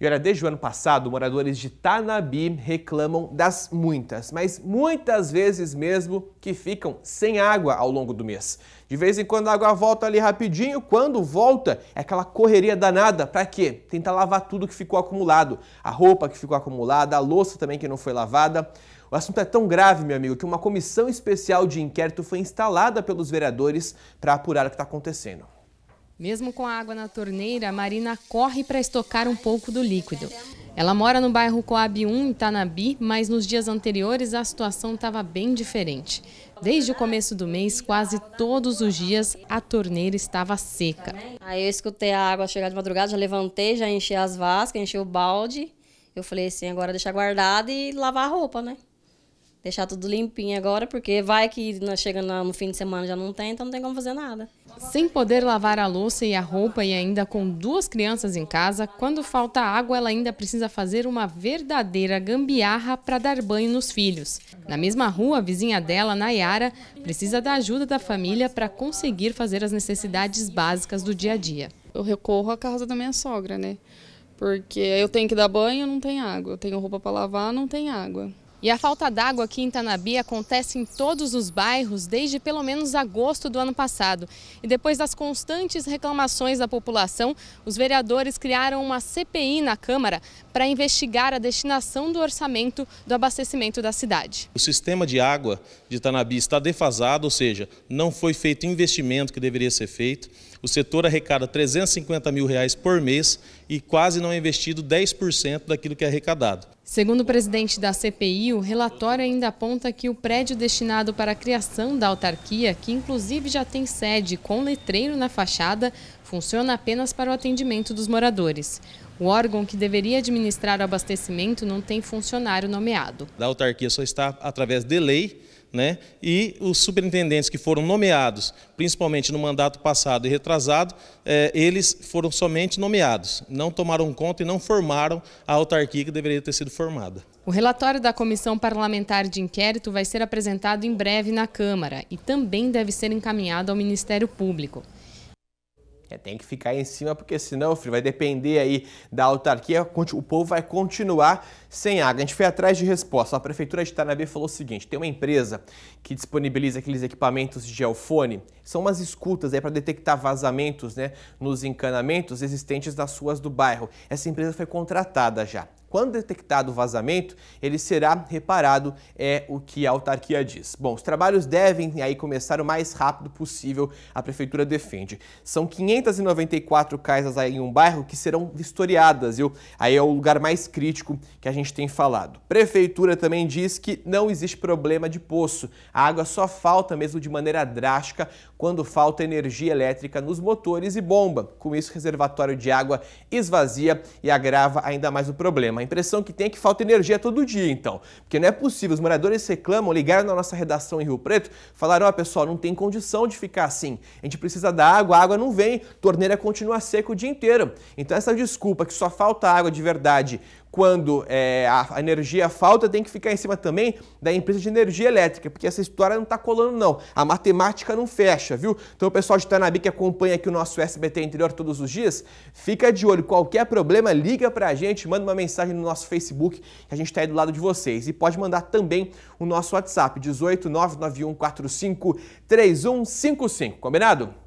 E olha, desde o ano passado, moradores de Tanabi reclamam das muitas, mas muitas vezes mesmo que ficam sem água ao longo do mês. De vez em quando a água volta ali rapidinho, quando volta é aquela correria danada, para quê? Tentar lavar tudo que ficou acumulado, a roupa que ficou acumulada, a louça também que não foi lavada. O assunto é tão grave, meu amigo, que uma comissão especial de inquérito foi instalada pelos vereadores para apurar o que está acontecendo. Mesmo com a água na torneira, a Marina corre para estocar um pouco do líquido. Ela mora no bairro Coab 1, em Tanabi, mas nos dias anteriores a situação estava bem diferente. Desde o começo do mês, quase todos os dias, a torneira estava seca. Aí eu escutei a água chegar de madrugada, já levantei, já enchi as vascas, enchi o balde. Eu falei assim, agora deixa guardado e lavar a roupa, né? Deixar tudo limpinho agora, porque vai que chega no fim de semana já não tem, então não tem como fazer nada. Sem poder lavar a louça e a roupa e ainda com duas crianças em casa, quando falta água, ela ainda precisa fazer uma verdadeira gambiarra para dar banho nos filhos. Na mesma rua, a vizinha dela, Nayara, precisa da ajuda da família para conseguir fazer as necessidades básicas do dia a dia. Eu recorro à casa da minha sogra, né? Porque eu tenho que dar banho, não tem água. Eu tenho roupa para lavar, não tem água. E a falta d'água aqui em Tanabi acontece em todos os bairros desde pelo menos agosto do ano passado. E depois das constantes reclamações da população, os vereadores criaram uma CPI na Câmara para investigar a destinação do orçamento do abastecimento da cidade. O sistema de água de Tanabi está defasado, ou seja, não foi feito o investimento que deveria ser feito. O setor arrecada 350 mil reais por mês e quase não é investido 10% daquilo que é arrecadado. Segundo o presidente da CPI, o relatório ainda aponta que o prédio destinado para a criação da autarquia, que inclusive já tem sede com letreiro na fachada, funciona apenas para o atendimento dos moradores. O órgão que deveria administrar o abastecimento não tem funcionário nomeado. A autarquia só está através de lei né? E os superintendentes que foram nomeados, principalmente no mandato passado e retrasado, é, eles foram somente nomeados, não tomaram conta e não formaram a autarquia que deveria ter sido formada. O relatório da Comissão Parlamentar de Inquérito vai ser apresentado em breve na Câmara e também deve ser encaminhado ao Ministério Público. É, tem que ficar em cima, porque senão, filho, vai depender aí da autarquia, o povo vai continuar sem água. A gente foi atrás de resposta. A prefeitura de Tarnabé falou o seguinte: tem uma empresa que disponibiliza aqueles equipamentos de geofone, são umas escutas aí para detectar vazamentos né, nos encanamentos existentes das ruas do bairro. Essa empresa foi contratada já. Quando detectado o vazamento, ele será reparado, é o que a autarquia diz. Bom, os trabalhos devem aí começar o mais rápido possível, a prefeitura defende. São 594 casas aí em um bairro que serão vistoriadas, viu? Aí é o lugar mais crítico que a gente tem falado. Prefeitura também diz que não existe problema de poço. A água só falta mesmo de maneira drástica quando falta energia elétrica nos motores e bomba. Com isso, o reservatório de água esvazia e agrava ainda mais o problema. A impressão que tem é que falta energia todo dia, então. Porque não é possível. Os moradores reclamam, ligaram na nossa redação em Rio Preto, falaram: ó, oh, pessoal, não tem condição de ficar assim. A gente precisa da água, a água não vem, torneira continua seca o dia inteiro. Então, essa desculpa que só falta água de verdade quando é, a energia falta, tem que ficar em cima também da empresa de energia elétrica, porque essa história não está colando não. A matemática não fecha, viu? Então o pessoal de Tanabi que acompanha aqui o nosso SBT Interior todos os dias, fica de olho. Qualquer problema, liga para a gente, manda uma mensagem no nosso Facebook, que a gente está aí do lado de vocês. E pode mandar também o nosso WhatsApp, 18991453155, combinado?